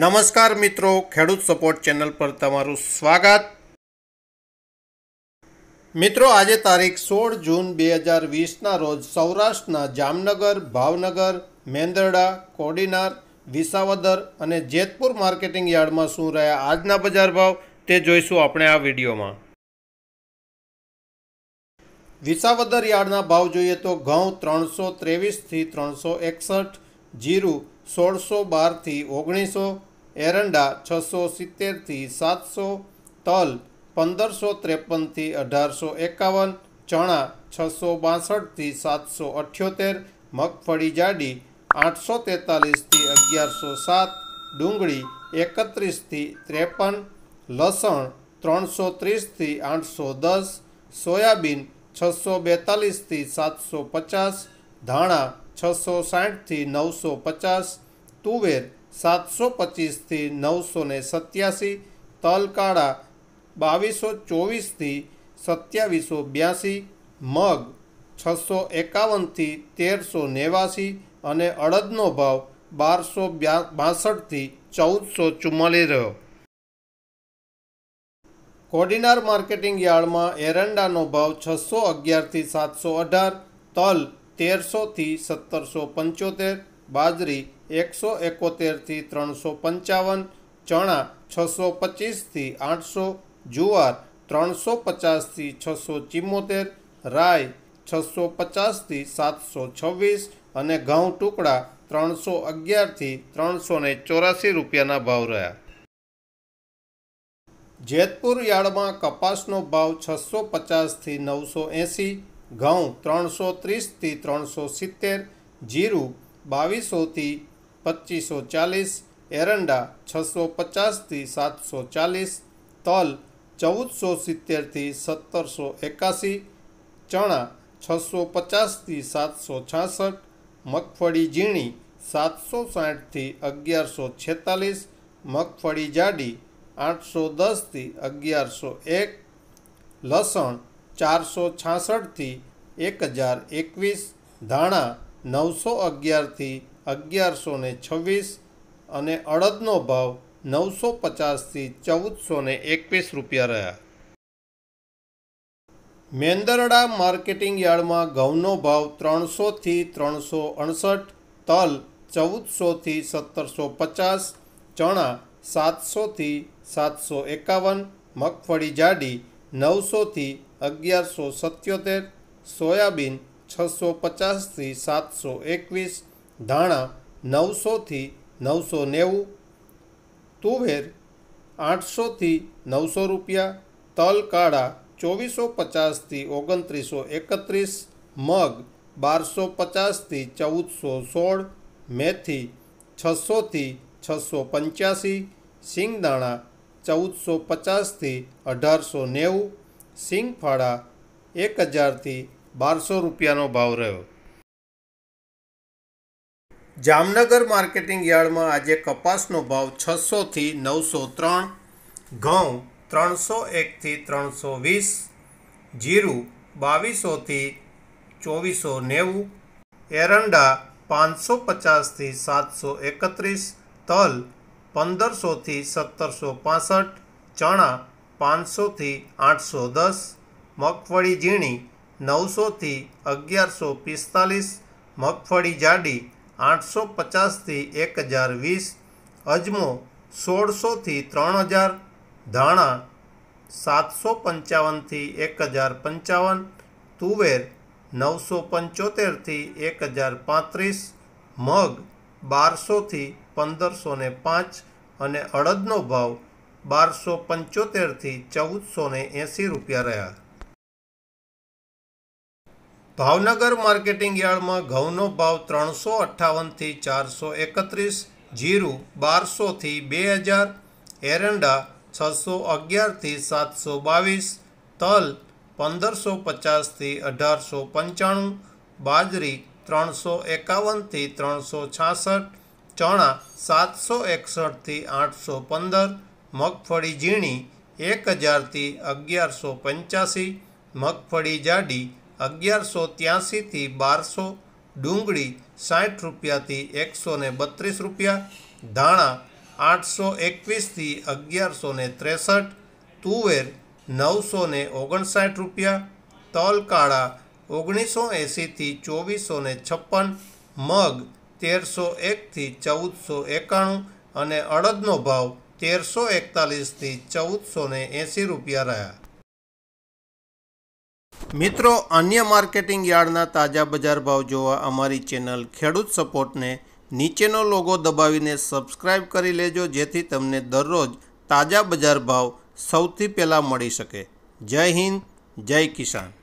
નમસ્કાર મિત્રો ખેડૂત સપોર્ટ ચેનલ પર તમારું સ્વાગત મિત્રો આજે તારીખ સોળ જૂન બે હજાર વીસના રોજ સૌરાષ્ટ્રના જામનગર ભાવનગર મેંદરડા કોડીનાર વિસાવદર અને જેતપુર માર્કેટિંગ યાર્ડમાં શું રહ્યા આજના બજાર ભાવ તે જોઈશું આપણે આ વિડીયોમાં વિસાવદર યાર્ડના ભાવ જોઈએ તો ઘઉં ત્રણસો ત્રેવીસથી ત્રણસો એકસઠ જીરું સોળસો બારથી ઓગણીસો એરંડા છસો સિત્તેરથી સાતસો તલ પંદરસો ત્રેપનથી અઢારસો એકાવન ચણા છસો બાસઠથી સાતસો અઠ્યોતેર મગફળી જાડી આઠસો તેતાલીસથી અગિયારસો સાત ડુંગળી એકત્રીસથી ત્રેપન લસણ ત્રણસો ત્રીસથી આઠસો દસ સોયાબીન છસો બેતાલીસથી સાતસો પચાસ ધાણા છસો સાઠથી નવસો પચાસ તુવેર સાતસો પચીસથી નવસો ને સત્યાસી તલકાળા બાવીસો ચોવીસથી સત્યાવીસો બ્યાસી મગ છસો એકાવનથી તેરસો નેવાસી અને અડદનો ભાવ બારસો બાસઠથી ચૌદસો ચુમ્માલીસ રહ્યો કોડિનાર માર્કેટિંગ યાર્ડમાં એરંડાનો ભાવ છસો અગિયારથી સાતસો અઢાર તલ તેરસોથી સત્તરસો પંચોતેર બાજરી એકસો એકોતેરથી ત્રણસો પંચાવન ચણા છસો પચીસથી આઠસો જુવાર ત્રણસો પચાસથી છસો ચિમ્મોતેર રાય છસો પચાસથી સાતસો છવ્વીસ અને ઘઉં ટુકડા ત્રણસો અગિયારથી ત્રણસો ને ચોરાસી રૂપિયાના ભાવ રહ્યા જેતપુર યાર્ડમાં કપાસનો ભાવ છસો પચાસથી નવસો એંસી ઘઉં ત્રણસો ત્રીસથી ત્રણસો સિત્તેર જીરું બાવીસોથી પચીસો ચાલીસ એરંડા છસો પચાસથી સાતસો ચાલીસ તલ ચૌદસો સિત્તેરથી સત્તરસો એકાસી ચણા છસો પચાસથી સાતસો છાસઠ મગફળી ઝીણી સાતસો સાઠથી અગિયારસો છેતાલીસ મગફળી જાડી આઠસો દસથી અગિયારસો એક લસણ ચારસો છાસઠથી એક હજાર એકવીસ ધાણા નવસો અગિયારથી અગિયારસો ને છવ્વીસ અને અડદનો ભાવ નવસો પચાસથી ચૌદસો ને એકવીસ રૂપિયા રહ્યા મેંદરડા માર્કેટિંગ યાર્ડમાં ઘઉંનો ભાવ ત્રણસોથી ત્રણસો અડસઠ તલ ચૌદસોથી સત્તરસો પચાસ ચણા સાતસોથી સાતસો એકાવન મગફળી જાડી નવસોથી અગિયારસો સત્યોતેર સોયાબીન છસો પચાસથી સાતસો એકવીસ ધાણા નવસોથી નવસો નેવું તુવેર આઠસોથી નવસો રૂપિયા તલ કાળા ચોવીસો પચાસથી ઓગણત્રીસો એકત્રીસ મગ બારસો પચાસથી ચૌદસો સોળ મેથી છસોથી છસો પંચ્યાસી સિંગદાણા ચૌદસો પચાસથી અઢારસો નેવું સિંગફાળા એક હજારથી બારસો રૂપિયાનો ભાવ રહ્યો જામનગર માર્કેટિંગ યાર્ડમાં આજે કપાસનો ભાવ છસોથી નવસો ત્રણ ઘઉં ત્રણસો એકથી ત્રણસો વીસ જીરું બાવીસોથી ચોવીસો નેવું એરંડા પાંચસો પચાસથી સાતસો એકત્રીસ તલ પંદરસોથી સત્તરસો પાસઠ ચણા પાંચસોથી આઠસો દસ મગફળી ઝીણી નવસોથી અગિયારસો પિસ્તાલીસ મગફળી જાડી આઠસો પચાસથી એક હજાર વીસ અજમો સોળસોથી ત્રણ હજાર ધાણા સાતસો પંચાવનથી એક હજાર પંચાવન તુવેર નવસો પંચોતેરથી એક હજાર પાંત્રીસ મગ બારસોથી પંદરસો ને પાંચ અને અડદનો ભાવ બારસો પંચોતેરથી ચૌદસો ને એંસી રૂપિયા રહ્યા ભાવનગર માર્કેટિંગ યાર્ડમાં ઘઉંનો ભાવ ત્રણસો અઠ્ઠાવનથી ચારસો એકત્રીસ જીરું બારસોથી બે હજાર એરંડા છસો અગિયારથી સાતસો બાવીસ તલ પંદરસો પચાસથી અઢારસો પંચાણું બાજરી ત્રણસો એકાવનથી ત્રણસો છાસઠ ચણા સાતસો એકસઠથી આઠસો પંદર મગફળી ઝીણી એક હજારથી અગિયારસો પંચ્યાસી મગફળી જાડી અગિયારસો ત્યાંસીથી બારસો ડુંગળી સાઠ રૂપિયાથી એકસો ને બત્રીસ રૂપિયા ધાણા આઠસો એકવીસથી અગિયારસો ને ત્રેસઠ તુવેર નવસો ને ઓગણસાઠ રૂપિયા તલ કાળા ઓગણીસો એંસીથી ચોવીસો ને છપ્પન મગ તેરસો એકથી ચૌદસો એકાણું અને અડદનો ભાવ તેરસો એકતાલીસથી ચૌદસો ને એંસી રૂપિયા રહ્યા મિત્રો અન્ય માર્કેટિંગ યાર્ડના તાજા બજાર ભાવ જોવા અમારી ચેનલ ખેડૂત સપોર્ટને નીચેનો લોગો દબાવીને સબસ્ક્રાઇબ કરી લેજો જેથી તમને દરરોજ તાજા બજાર ભાવ સૌથી પહેલાં મળી શકે જય હિન્દ જય કિસાન